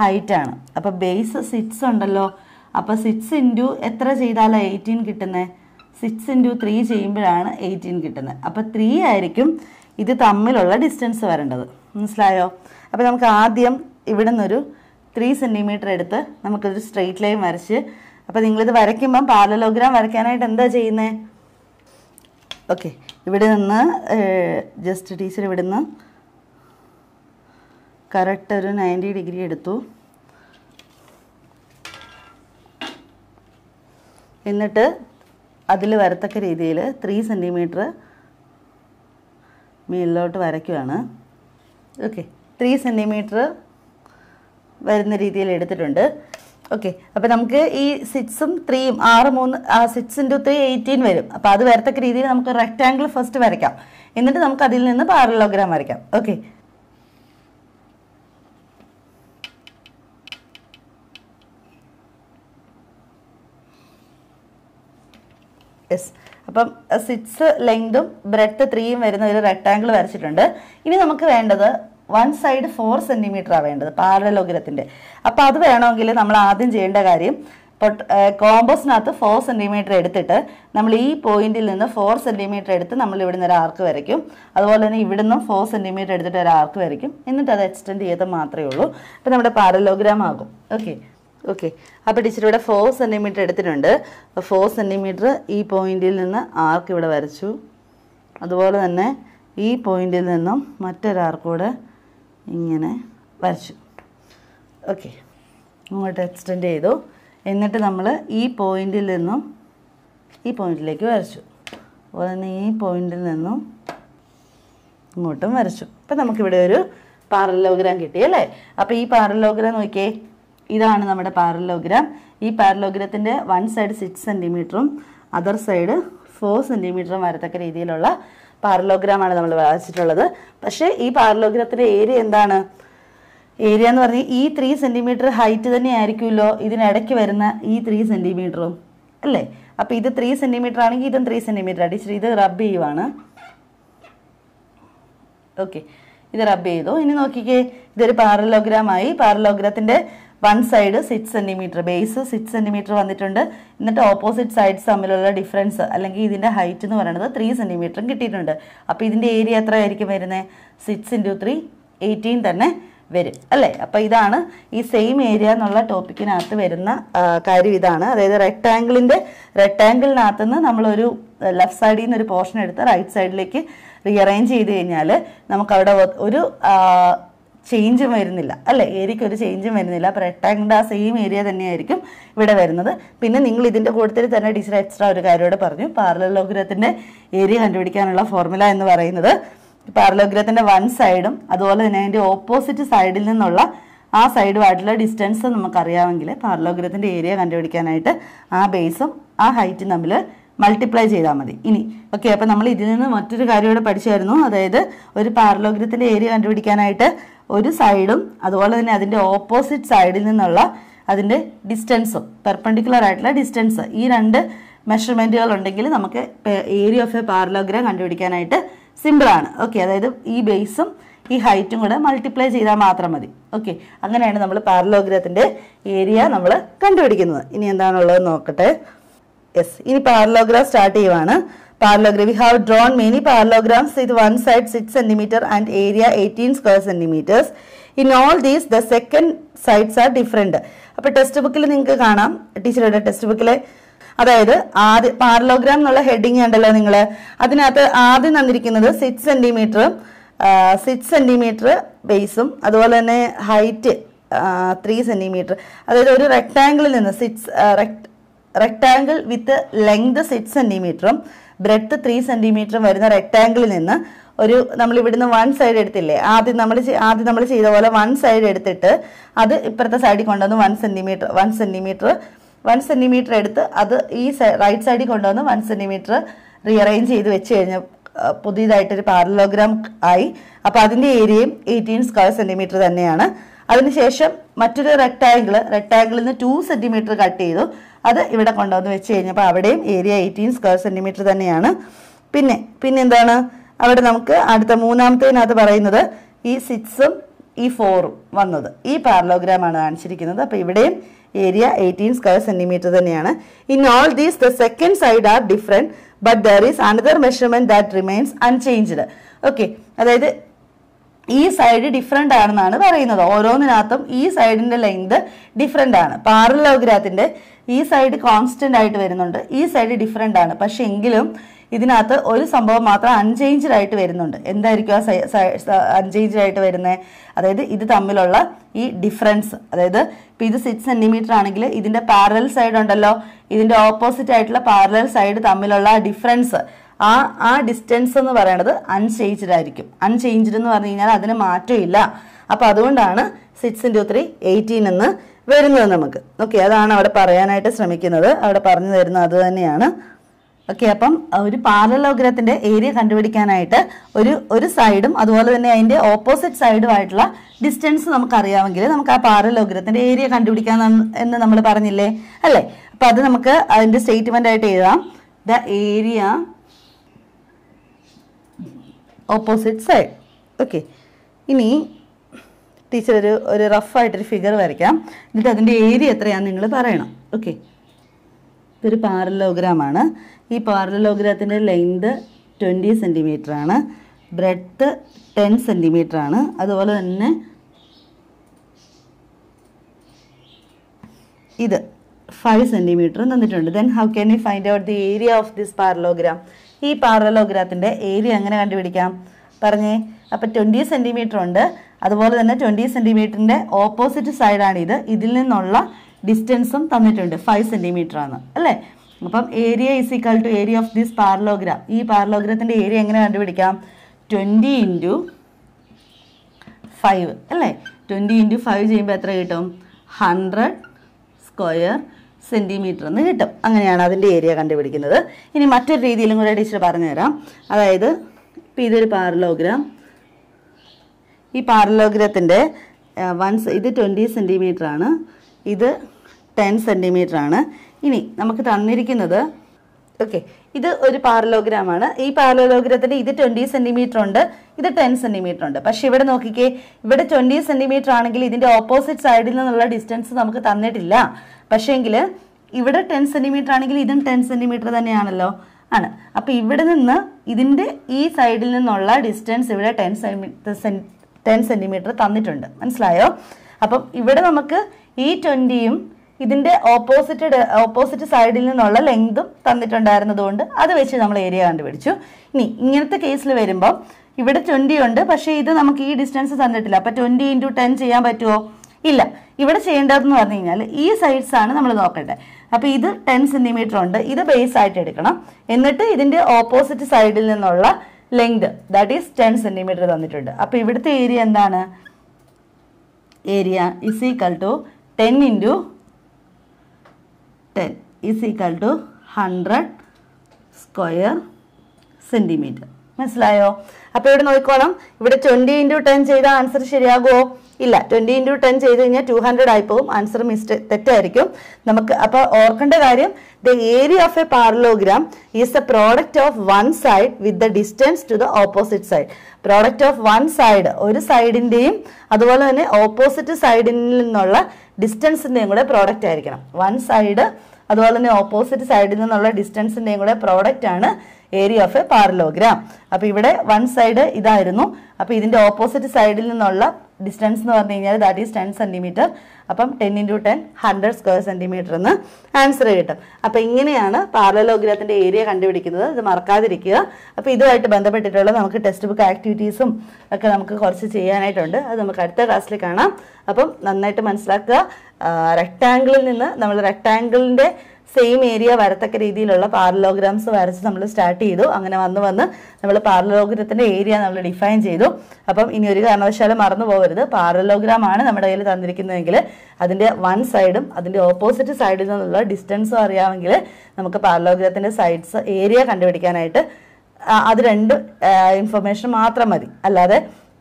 ഹൈറ്റാണ് അപ്പോൾ ബേസ് സിക്സ് ഉണ്ടല്ലോ അപ്പോൾ സിക്സ് ഇൻറ്റു എത്ര ചെയ്താലാണ് എയ്റ്റീൻ കിട്ടുന്നത് സിക്സ് ഇൻറ്റു ത്രീ ചെയ്യുമ്പോഴാണ് എയ്റ്റീൻ കിട്ടുന്നത് അപ്പോൾ ത്രീ ആയിരിക്കും ഇത് തമ്മിലുള്ള ഡിസ്റ്റൻസ് വരേണ്ടത് മനസ്സിലായോ അപ്പോൾ നമുക്ക് ആദ്യം ഇവിടെ നിന്നൊരു ത്രീ സെൻറ്റിമീറ്റർ എടുത്ത് നമുക്കൊരു സ്ട്രെയിറ്റ് ലൈൻ വരച്ച് അപ്പോൾ നിങ്ങളിത് വരയ്ക്കുമ്പം പാലലോഗ്രാം വരയ്ക്കാനായിട്ട് എന്താ ചെയ്യുന്നത് ഓക്കെ ഇവിടെ നിന്ന് ജസ്റ്റ് ടീച്ചർ ഇവിടുന്ന് കറക്റ്റ് ഒരു നയൻറ്റി ഡിഗ്രി എടുത്തു എന്നിട്ട് അതിൽ വരത്തക്ക രീതിയിൽ ത്രീ സെൻറ്റിമീറ്റർ മുകളിലോട്ട് വരയ്ക്കുവാണ് ഓക്കെ ത്രീ സെൻറ്റിമീറ്റർ വരുന്ന രീതിയിൽ എടുത്തിട്ടുണ്ട് ഓക്കെ അപ്പോൾ നമുക്ക് ഈ സിക്സും ത്രീയും ആറ് മൂന്ന് സിക്സ് ഇൻറ്റു ത്രീ എയ്റ്റീൻ വരും അപ്പോൾ അത് വരത്തക്ക രീതിയിൽ നമുക്ക് റെക്റ്റാങ്കിൾ ഫസ്റ്റ് വരയ്ക്കാം എന്നിട്ട് നമുക്ക് അതിൽ നിന്ന് പാരലോഗ്രാം വരയ്ക്കാം ഓക്കെ യെസ് അപ്പം സിക്സ് ലെങ്തും ബ്രെഡ്ത്ത് ത്രീയും വരുന്ന ഒരു റെക്ടാങ്കിൾ വരച്ചിട്ടുണ്ട് ഇനി നമുക്ക് വേണ്ടത് വൺ സൈഡ് ഫോർ സെൻറ്റിമീറ്റർ ആണ് വേണ്ടത് പാരലോഗ്രത്തിൻ്റെ അപ്പോൾ അത് വേണമെങ്കിൽ നമ്മൾ ആദ്യം ചെയ്യേണ്ട കാര്യം ഇപ്പോൾ കോമ്പസിനകത്ത് ഫോർ സെൻറ്റിമീറ്റർ എടുത്തിട്ട് നമ്മൾ ഈ പോയിന്റിൽ നിന്ന് ഫോർ സെൻറ്റിമീറ്റർ എടുത്ത് നമ്മൾ ഇവിടുന്ന് ഒരു ആർക്ക് വരയ്ക്കും അതുപോലെ തന്നെ ഇവിടുന്ന് ഫോർ സെൻറ്റിമീറ്റർ എടുത്തിട്ട് ഒരു ആർക്ക് വരയ്ക്കും എന്നിട്ട് അത് എക്സ്റ്റെൻഡ് ചെയ്ത് മാത്രമേ ഉള്ളൂ അപ്പോൾ നമ്മുടെ പാരലോഗ്രാം ആകും ഓക്കെ ഓക്കെ അപ്പോൾ ടീച്ചർ ഇവിടെ ഫോർ സെൻറ്റിമീറ്റർ എടുത്തിട്ടുണ്ട് ഫോർ സെൻറ്റിമീറ്റർ ഈ പോയിന്റിൽ നിന്ന് ആർക്ക് ഇവിടെ വരച്ചു അതുപോലെ തന്നെ ഈ പോയിന്റിൽ നിന്നും മറ്റൊരാർക്കൂടെ ഇങ്ങനെ വരച്ചു ഓക്കെ ഇങ്ങോട്ട് എക്സ്റ്റെൻഡ് ചെയ്തു എന്നിട്ട് നമ്മൾ ഈ പോയിന്റിൽ നിന്നും ഈ പോയിന്റിലേക്ക് വരച്ചു അതുപോലെ തന്നെ ഈ പോയിന്റിൽ നിന്നും ഇങ്ങോട്ടും വരച്ചു അപ്പം നമുക്കിവിടെ ഒരു പാരലോഗ്രാം കിട്ടി അല്ലേ അപ്പോൾ ഈ പാറലോഗ്രാം നോക്കിയേ ഇതാണ് നമ്മുടെ പാരലോഗ്രാം ഈ പാരലോഗ്രത്തിൻ്റെ വൺ സൈഡ് സിക്സ് സെൻറ്റിമീറ്ററും അതർ സൈഡ് ഫോർ സെൻറ്റിമീറ്ററും വരത്തക്ക രീതിയിലുള്ള പാരലോഗ്രാമാണ് നമ്മൾ വരച്ചിട്ടുള്ളത് പക്ഷേ ഈ പാരലോഗ്രാത്തിൻ്റെ ഏരിയ എന്താണ് ഏരിയ എന്ന് പറഞ്ഞാൽ ഈ ത്രീ സെൻറ്റിമീറ്റർ ഹൈറ്റ് തന്നെ ആയിരിക്കുമല്ലോ ഇതിനിടയ്ക്ക് വരുന്ന ഈ ത്രീ സെൻറ്റിമീറ്ററും അല്ലേ അപ്പോൾ ഇത് ത്രീ സെൻറ്റിമീറ്റർ ആണെങ്കിൽ ഇതും ത്രീ സെൻറ്റിമീറ്റർ അടിച്ചിട്ട് ഇത് റബ്ബ് ചെയ്യുവാണ് ഓക്കെ ഇത് റബ്ബ് ചെയ്തു ഇനി നോക്കിക്കേ ഇതൊരു പാരലോഗ്രാമായി പാരലോഗ്രത്തിൻ്റെ one side six centimetre base six centimetre വന്നിട്ടുണ്ട് എന്നിട്ട് ഓപ്പോസിറ്റ് സൈഡ്സ് തമ്മിലുള്ള ഡിഫറൻസ് അല്ലെങ്കിൽ ഇതിൻ്റെ ഹൈറ്റ് എന്ന് പറയുന്നത് ത്രീ സെൻറ്റിമീറ്ററും കിട്ടിയിട്ടുണ്ട് അപ്പോൾ ഇതിൻ്റെ ഏരിയ എത്രയായിരിക്കും വരുന്നത് സിക്സ് ഇൻറ്റു ത്രീ എയ്റ്റീൻ തന്നെ വരും അല്ലേ അപ്പോൾ ഇതാണ് ഈ സെയിം ഏരിയ എന്നുള്ള ടോപ്പിക്കിനകത്ത് വരുന്ന കാര്യം ഇതാണ് അതായത് റെക്ടാങ്കിളിൻ്റെ റെക്ടാങ്കിളിനകത്ത് നിന്ന് നമ്മളൊരു ലെഫ്റ്റ് സൈഡിൽ നിന്ന് ഒരു പോർഷൻ എടുത്ത് റൈറ്റ് സൈഡിലേക്ക് അറേഞ്ച് ചെയ്ത് കഴിഞ്ഞാൽ നമുക്കവിടെ ഒരു ചേഞ്ചും വരുന്നില്ല അല്ലേ ഒരു ചേഞ്ചും വരുന്നില്ല അപ്പോൾ റെക്ടാങ്കിൾ ആ സെയിം ഏരിയ തന്നെയായിരിക്കും ഇവിടെ വരുന്നത് പിന്നെ നിങ്ങൾ ഇതിൻ്റെ കൂട്ടത്തിൽ തന്നെ ടീച്ചർ എക്സ്ട്രാ ഒരു കാര്യമോട് പറഞ്ഞു പാർലലോഗ്രത്തിൻ്റെ ഏരിയ കണ്ടുപിടിക്കാനുള്ള ഫോർമുല എന്ന് പറയുന്നത് പാർലോഗ്രഹത്തിൻ്റെ വൺ സൈഡും അതുപോലെ തന്നെ അതിൻ്റെ ഓപ്പോസിറ്റ് സൈഡിൽ നിന്നുള്ള ആ സൈഡുമായിട്ടുള്ള ഡിസ്റ്റൻസ് നമുക്കറിയാമെങ്കിൽ പാർലോഗ്രഹത്തിൻ്റെ ഏരിയ കണ്ടുപിടിക്കാനായിട്ട് ആ ബേസും ആ ഹൈറ്റും തമ്മിൽ മൾട്ടിപ്ലൈ ചെയ്താൽ മതി ഇനി ഓക്കെ അപ്പോൾ നമ്മൾ ഇതിൽ നിന്ന് മറ്റൊരു കാര്യം ഇവിടെ പഠിച്ചായിരുന്നു അതായത് ഒരു പാരലോഗ്രത്തിൻ്റെ ഏരിയ കണ്ടുപിടിക്കാനായിട്ട് ഒരു സൈഡും അതുപോലെ തന്നെ അതിൻ്റെ ഓപ്പോസിറ്റ് സൈഡിൽ നിന്നുള്ള അതിൻ്റെ ഡിസ്റ്റൻസും പെർപെൻഡിക്കുലർ ആയിട്ടുള്ള ഡിസ്റ്റൻസ് ഈ രണ്ട് മെഷർമെൻറ്റുകൾ ഉണ്ടെങ്കിൽ നമുക്ക് ഏരിയ ഓഫ് എ പാരലോഗ്രാം കണ്ടുപിടിക്കാനായിട്ട് സിമ്പിളാണ് ഓക്കെ അതായത് ഈ ബേസും ഈ ഹൈറ്റും കൂടെ മൾട്ടിപ്ലൈ ചെയ്താൽ മാത്രം മതി ഓക്കെ അങ്ങനെയാണ് നമ്മൾ പാരലോഗ്രത്തിൻ്റെ ഏരിയ നമ്മൾ കണ്ടുപിടിക്കുന്നത് ഇനി എന്താണുള്ളത് നോക്കട്ടെ യെസ് ഇനി പാരലോഗ്രാം സ്റ്റാർട്ട് ചെയ്യുവാണ് parallelogram we have drawn many parallelograms ഇത് one side six centimetre and area eighteen square centimetres in all these the second sides are different അപ്പോൾ ടെക്സ്റ്റ് ബുക്കിൽ നിങ്ങൾക്ക് കാണാം ടീച്ചറുടെ ടെക്സ്റ്റ് ബുക്കിലെ അതായത് ആദ്യ പാരലോഗ്രാം എന്നുള്ള ഹെഡിങ് ഉണ്ടല്ലോ നിങ്ങൾ അതിനകത്ത് ആദ്യം തന്നിരിക്കുന്നത് സിക്സ് സെന്റിമീറ്ററും സിക്സ് സെന്റിമീറ്റർ ബേസും അതുപോലെ തന്നെ ഹൈറ്റ് ത്രീ സെന്റിമീറ്റർ അതായത് ഒരു റെക്ടാങ്കിളിൽ നിന്ന് six rectangle with length six സെൻറ്റിമീറ്ററും ബ്രെഡ്ത്ത് ത്രീ സെൻറ്റിമീറ്ററും വരുന്ന റെക്ടാങ്കിളിൽ നിന്ന് ഒരു നമ്മൾ ഇവിടുന്ന് വൺ സൈഡ് എടുത്തില്ലേ ആദ്യം നമ്മൾ ആദ്യം നമ്മൾ ചെയ്ത പോലെ വൺ സൈഡ് എടുത്തിട്ട് അത് ഇപ്പുറത്തെ സൈഡിൽ കൊണ്ടുവന്ന് one centimetre one centimetre one centimetre എടുത്ത് അത് ഈ റൈറ്റ് സൈഡിൽ കൊണ്ടുവന്ന് വൺ സെൻറ്റിമീറ്റർ റീഅറേഞ്ച് ചെയ്ത് വെച്ച് കഴിഞ്ഞ പുതിയതായിട്ടൊരു പാരലോഗ്രാം ആയി അപ്പോൾ അതിൻ്റെ ഏരിയയും എയ്റ്റീൻ സ്ക്വയർ സെൻറ്റിമീറ്റർ തന്നെയാണ് അതിനുശേഷം മറ്റൊരു റെക്ടാങ്കിൾ റെക്ടാങ്കിളിൽ നിന്ന് ടു സെൻറ്റിമീറ്റർ കട്ട് ചെയ്തു അത് ഇവിടെ കൊണ്ടുവന്ന് വെച്ച് കഴിഞ്ഞപ്പോൾ അവിടെയും ഏരിയ എയ്റ്റീൻ സ്ക്വയർ സെൻറ്റിമീറ്റർ തന്നെയാണ് പിന്നെ പിന്നെ എന്താണ് അവിടെ നമുക്ക് അടുത്ത മൂന്നാമത്തേനകത്ത് പറയുന്നത് ഈ സിക്സും ഈ ഫോറും വന്നത് ഈ ആണ് കാണിച്ചിരിക്കുന്നത് അപ്പോൾ ഇവിടെയും ഏരിയ എയ്റ്റീൻ സ്ക്വയർ സെൻറ്റിമീറ്റർ തന്നെയാണ് in all these the second side are different but there is another measurement that remains unchanged okay അതായത് ഈ സൈഡ് ഡിഫറെൻ്റ് ആണെന്നാണ് പറയുന്നത് ഓരോന്നിനകത്തും ഈ സൈഡിൻ്റെ ലെങ്ത് ഡിഫറെൻ്റ് ആണ് പാരലോഗ്രാത്തിൻ്റെ ഈ സൈഡ് കോൺസ്റ്റൻ്റ് ആയിട്ട് വരുന്നുണ്ട് ഈ സൈഡ് ഡിഫറെൻ്റ് ആണ് പക്ഷെ എങ്കിലും ഇതിനകത്ത് ഒരു സംഭവം മാത്രം അൺചേഞ്ച്ഡ് ആയിട്ട് വരുന്നുണ്ട് എന്തായിരിക്കും ആ അൺചേഞ്ച്ഡ് ആയിട്ട് വരുന്നത് അതായത് ഇത് തമ്മിലുള്ള ഈ ഡിഫറൻസ് അതായത് ഇപ്പം ഇത് സിക്സ് സെൻറ്റിമീറ്റർ ആണെങ്കിൽ ഇതിൻ്റെ പാരലൽ സൈഡ് ഉണ്ടല്ലോ ഇതിൻ്റെ ഓപ്പോസിറ്റ് ആയിട്ടുള്ള പാരലൽ സൈഡ് തമ്മിലുള്ള ഡിഫറൻസ് ആ ആ ഡിസ്റ്റൻസ് എന്ന് പറയുന്നത് അൺചേഞ്ച്ഡ് ആയിരിക്കും അൺചേഞ്ച്ഡ് എന്ന് പറഞ്ഞു കഴിഞ്ഞാൽ അതിന് മാറ്റമില്ല അപ്പോൾ അതുകൊണ്ടാണ് സിക്സ് ഇൻറ്റു ത്രീ എയ്റ്റീൻ എന്ന് വരുന്നത് നമുക്ക് ഓക്കെ അതാണ് അവിടെ പറയാനായിട്ട് ശ്രമിക്കുന്നത് അവിടെ പറഞ്ഞു തരുന്നത് അത് തന്നെയാണ് ഓക്കെ അപ്പം ഒരു പാലലോഗ്രഹത്തിൻ്റെ ഏരിയ കണ്ടുപിടിക്കാനായിട്ട് ഒരു ഒരു സൈഡും അതുപോലെ തന്നെ അതിൻ്റെ ഓപ്പോസിറ്റ് സൈഡുമായിട്ടുള്ള ഡിസ്റ്റൻസ് നമുക്കറിയാമെങ്കിൽ നമുക്ക് ആ പാലലോഗ്രഹത്തിൻ്റെ ഏരിയ കണ്ടുപിടിക്കാൻ എന്ന് നമ്മൾ പറഞ്ഞില്ലേ അല്ലേ അപ്പം അത് നമുക്ക് അതിൻ്റെ സ്റ്റേറ്റ്മെൻ്റ് ആയിട്ട് എഴുതാം the area opposite side okay ഇനി ടീച്ചർ ഒരു ഒരു റഫായിട്ടൊരു ഫിഗർ വരയ്ക്കാം എന്നിട്ട് അതിൻ്റെ ഏരിയ എത്രയാണെന്ന് നിങ്ങൾ പറയണം ഓക്കെ ഇതൊരു പാരലോഗ്രാമാണ് ഈ പാരലോഗ്രാത്തിൻ്റെ ലെങ്ത് ട്വൻറ്റി സെൻറ്റിമീറ്റർ ആണ് ബ്രെഡ്ത്ത് ടെൻ സെൻറ്റിമീറ്റർ ആണ് അതുപോലെ തന്നെ ഇത് ഫൈവ് സെൻറ്റിമീറ്റർ തന്നിട്ടുണ്ട് then how can you find out the area of this parallelogram ഈ പാരലോഗ്രാഫിൻ്റെ ഏരിയ എങ്ങനെ കണ്ടുപിടിക്കാം പറഞ്ഞേ അപ്പോൾ ട്വൻറ്റി സെൻറ്റിമീറ്റർ ഉണ്ട് അതുപോലെ തന്നെ ട്വൻറ്റി സെൻറ്റിമീറ്ററിൻ്റെ ഓപ്പോസിറ്റ് സൈഡാണ് ഇത് ഇതിൽ നിന്നുള്ള ഡിസ്റ്റൻസും തന്നിട്ടുണ്ട് ഫൈവ് സെൻറ്റിമീറ്റർ ആണ് അല്ലേ അപ്പം area is equal to area of this parallelogram ഈ പാരലോഗ്രാഫിൻ്റെ ഏരിയ എങ്ങനെ കണ്ടുപിടിക്കാം ട്വൻറ്റി ഇൻറ്റു ഫൈവ് അല്ലേ ട്വൻറ്റി ഇൻറ്റു ഫൈവ് ചെയ്യുമ്പോൾ എത്ര കിട്ടും ഹൺഡ്രഡ് സ്ക്വയർ സെൻറ്റിമീറ്റർ എന്ന് കിട്ടും അങ്ങനെയാണ് അതിൻ്റെ ഏരിയ കണ്ടുപിടിക്കുന്നത് ഇനി മറ്റൊരു രീതിയിലും കൂടെ ടീച്ചർ പറഞ്ഞുതരാം അതായത് ഇപ്പം ഇതൊരു പാരലോഗ്രാം ഈ പാരലോഗ്രത്തിൻ്റെ വൺസ് ഇത് ട്വൻറ്റി ആണ് ഇത് ടെൻ ആണ് ഇനി നമുക്ക് തന്നിരിക്കുന്നത് ഓക്കെ ഇത് ഒരു പാരലോഗ്രാമാണ് ഈ പാരലോഗ്രത്തിൻ്റെ ഇത് ട്വൻറ്റി സെൻറ്റിമീറ്റർ ഉണ്ട് ഇത് ടെൻ സെൻറ്റിമീറ്റർ ഉണ്ട് പക്ഷേ ഇവിടെ നോക്കിക്കേ ഇവിടെ ട്വൻറ്റി സെൻറ്റിമീറ്റർ ആണെങ്കിൽ ഇതിൻ്റെ ഓപ്പോസിറ്റ് സൈഡിൽ നിന്നുള്ള ഡിസ്റ്റൻസ് നമുക്ക് തന്നിട്ടില്ല പക്ഷേങ്കിൽ ഇവിടെ ടെൻ സെൻറ്റിമീറ്റർ ആണെങ്കിൽ ഇതും ടെൻ സെൻറ്റിമീറ്റർ തന്നെയാണല്ലോ ആണ് അപ്പോൾ ഇവിടെ നിന്ന് ഇതിൻ്റെ ഈ സൈഡിൽ നിന്നുള്ള ഡിസ്റ്റൻസ് ഇവിടെ ടെൻ സെൻറ്റിമീറ്റർ ടെൻ സെൻറ്റിമീറ്റർ തന്നിട്ടുണ്ട് മനസ്സിലായോ അപ്പം ഇവിടെ നമുക്ക് ഈ ട്വൻറ്റിയും ഇതിൻ്റെ ഓപ്പോസിറ്റ് ഓപ്പോസിറ്റ് സൈഡിൽ നിന്നുള്ള ലെങ്തും തന്നിട്ടുണ്ടായിരുന്നതുകൊണ്ട് അത് വെച്ച് നമ്മൾ ഏരിയ കണ്ടുപിടിച്ചു ഇനി ഇങ്ങനത്തെ കേസിൽ വരുമ്പോൾ ഇവിടെ ട്വൻറ്റി ഉണ്ട് പക്ഷേ ഇത് നമുക്ക് ഈ ഡിസ്റ്റൻസ് തന്നിട്ടില്ല അപ്പോൾ ട്വൻറ്റി ഇൻറ്റു ടെൻ ചെയ്യാൻ പറ്റുമോ ഇല്ല ഇവിടെ ചെയ്യേണ്ടതെന്ന് പറഞ്ഞു കഴിഞ്ഞാൽ ഈ സൈഡ്സ് ആണ് നമ്മൾ നോക്കേണ്ടത് അപ്പോൾ ഇത് ടെൻ സെൻറ്റിമീറ്റർ ഉണ്ട് ഇത് ബേസ് ആയിട്ട് എടുക്കണം എന്നിട്ട് ഇതിൻ്റെ ഓപ്പോസിറ്റ് സൈഡിൽ നിന്നുള്ള length that is ten centimetre തന്നിട്ടുണ്ട് അപ്പോൾ ഇവിടുത്തെ ഏരിയ എന്താണ് area is equal to ten into ten is equal to hundred square centimetre മനസ്സിലായോ അപ്പോൾ ഇവിടെ നോക്കിക്കോളാം ഇവിടെ ട്വൻറ്റി ഇൻറ്റു ടെൻ ചെയ്ത ആൻസർ ശരിയാകുമോ ഇല്ല ട്വൻറ്റി ഇൻറ്റു ടെൻ ചെയ്ത് കഴിഞ്ഞാൽ ടു ഹൺഡ്രഡ് പോകും ആൻസർ മിസ്റ്റ് തെറ്റായിരിക്കും നമുക്ക് അപ്പോൾ ഓർക്കേണ്ട കാര്യം the area of a parallelogram is the product of one side with the distance to the opposite side product of one side ഒരു സൈഡിൻ്റെയും അതുപോലെ തന്നെ ഓപ്പോസിറ്റ് സൈഡിൽ നിന്നുള്ള ഡിസ്റ്റൻസിൻ്റെയും കൂടെ പ്രോഡക്റ്റ് ആയിരിക്കണം വൺ സൈഡ് അതുപോലെ തന്നെ ഓപ്പോസിറ്റ് സൈഡിൽ നിന്നുള്ള ഡിസ്റ്റൻസിൻ്റെയും കൂടെ പ്രോഡക്റ്റ് ആണ് ഏരിയ ഓഫ് എ പാർലോഗ്രാം അപ്പോൾ ഇവിടെ വൺ സൈഡ് ഇതായിരുന്നു അപ്പോൾ ഇതിൻ്റെ ഓപ്പോസിറ്റ് സൈഡിൽ നിന്നുള്ള ഡിസ്റ്റൻസ് എന്ന് പറഞ്ഞു കഴിഞ്ഞാൽ ദാറ്റ് ഈസ് ടെൻ സെൻറ്റിമീറ്റർ അപ്പം ten into ten hundred square centimetre എന്ന് ആൻസർ കിട്ടും അപ്പം ഇങ്ങനെയാണ് പാർലലോഗ്രത്തിൻ്റെ ഏരിയ കണ്ടുപിടിക്കുന്നത് ഇത് മറക്കാതിരിക്കുക അപ്പോൾ ഇതുമായിട്ട് ബന്ധപ്പെട്ടിട്ടുള്ള നമുക്ക് ടെക്സ്റ്റ് ബുക്ക് ആക്ടിവിറ്റീസും ഒക്കെ നമുക്ക് കുറച്ച് ചെയ്യാനായിട്ടുണ്ട് അത് നമുക്ക് അടുത്ത ക്ലാസ്സിൽ കാണാം അപ്പം നന്നായിട്ട് മനസ്സിലാക്കുക റെക്റ്റാങ്കിളിൽ നിന്ന് നമ്മൾ റെക്റ്റാങ്കിളിൻ്റെ സെയിം ഏരിയ വരത്തക്ക രീതിയിലുള്ള പാർലോഗ്രാംസ് വരച്ച് നമ്മൾ സ്റ്റാർട്ട് ചെയ്തു അങ്ങനെ വന്ന് വന്ന് നമ്മൾ പാർലോഗ്രത്തിൻ്റെ ഏരിയ നമ്മൾ ഡിഫൈൻ ചെയ്തു അപ്പം ഇനി ഒരു കാരണവശാലും മറന്നു പോകരുത് പാർലോഗ്രാം ആണ് നമ്മുടെ കയ്യിൽ തന്നിരിക്കുന്നതെങ്കിൽ അതിൻ്റെ വൺ സൈഡും അതിൻ്റെ ഓപ്പോസിറ്റ് സൈഡിൽ നിന്നുള്ള ഡിസ്റ്റൻസും അറിയാമെങ്കിൽ നമുക്ക് പാർലോഗ്രത്തിൻ്റെ സൈഡ്സ് ഏരിയ കണ്ടുപിടിക്കാനായിട്ട് അത് രണ്ട് ഇൻഫർമേഷൻ മാത്രം മതി അല്ലാതെ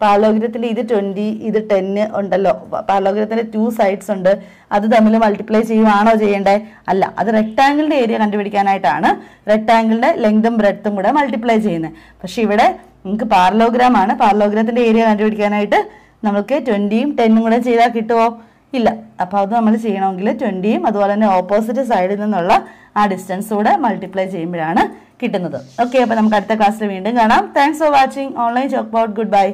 പാലോഗ്രത്തിൽ ഇത് ട്വന്റി ഇത് ടെന്ന് ഉണ്ടല്ലോ പാലോഗ്രത്തിൻ്റെ ടു സൈഡ്സ് ഉണ്ട് അത് തമ്മിൽ മൾട്ടിപ്ലൈ ചെയ്യുവാണോ ചെയ്യേണ്ടേ അല്ല അത് റെക്ടാങ്കിളിൻ്റെ ഏരിയ കണ്ടുപിടിക്കാനായിട്ടാണ് റെക്ടാങ്കിളിൻ്റെ ലെങ്തും ബ്രെഡ്ത്തും കൂടെ മൾട്ടിപ്ലൈ ചെയ്യുന്നത് പക്ഷേ ഇവിടെ നമുക്ക് പാർലോഗ്രാം ആണ് പാർലോഗ്രത്തിൻ്റെ ഏരിയ കണ്ടുപിടിക്കാനായിട്ട് നമുക്ക് ട്വന്റിയും ടെന്നും കൂടെ ചെയ്താൽ കിട്ടുമോ ഇല്ല അപ്പോൾ അത് നമ്മൾ ചെയ്യണമെങ്കിൽ ട്വന്റിയും അതുപോലെ തന്നെ ഓപ്പോസിറ്റ് സൈഡിൽ നിന്നുള്ള ആ ഡിസ്റ്റൻസ് കൂടെ മൾട്ടിപ്ലൈ ചെയ്യുമ്പോഴാണ് കിട്ടുന്നത് ഓക്കെ അപ്പോൾ നമുക്ക് അടുത്ത ക്ലാസ്സിൽ വീണ്ടും കാണാം thanks for watching online chalk board good by